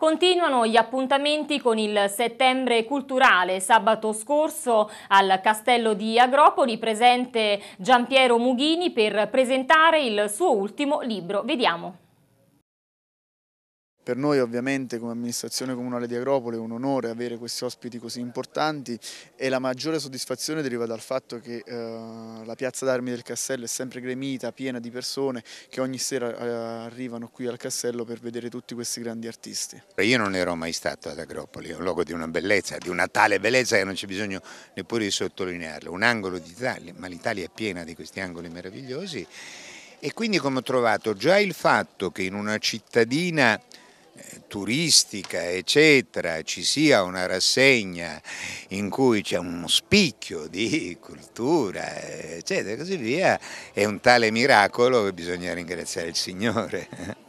Continuano gli appuntamenti con il settembre culturale. Sabato scorso al castello di Agropoli presente Giampiero Mughini per presentare il suo ultimo libro. Vediamo. Per noi ovviamente come amministrazione comunale di Agropoli è un onore avere questi ospiti così importanti e la maggiore soddisfazione deriva dal fatto che eh, la piazza d'armi del castello è sempre gremita, piena di persone che ogni sera eh, arrivano qui al castello per vedere tutti questi grandi artisti. Io non ero mai stato ad Agropoli, è un luogo di una bellezza, di una tale bellezza che non c'è bisogno neppure di sottolinearlo, un angolo d'Italia, ma l'Italia è piena di questi angoli meravigliosi e quindi come ho trovato già il fatto che in una cittadina turistica, eccetera, ci sia una rassegna in cui c'è uno spicchio di cultura, eccetera, e così via, è un tale miracolo che bisogna ringraziare il Signore.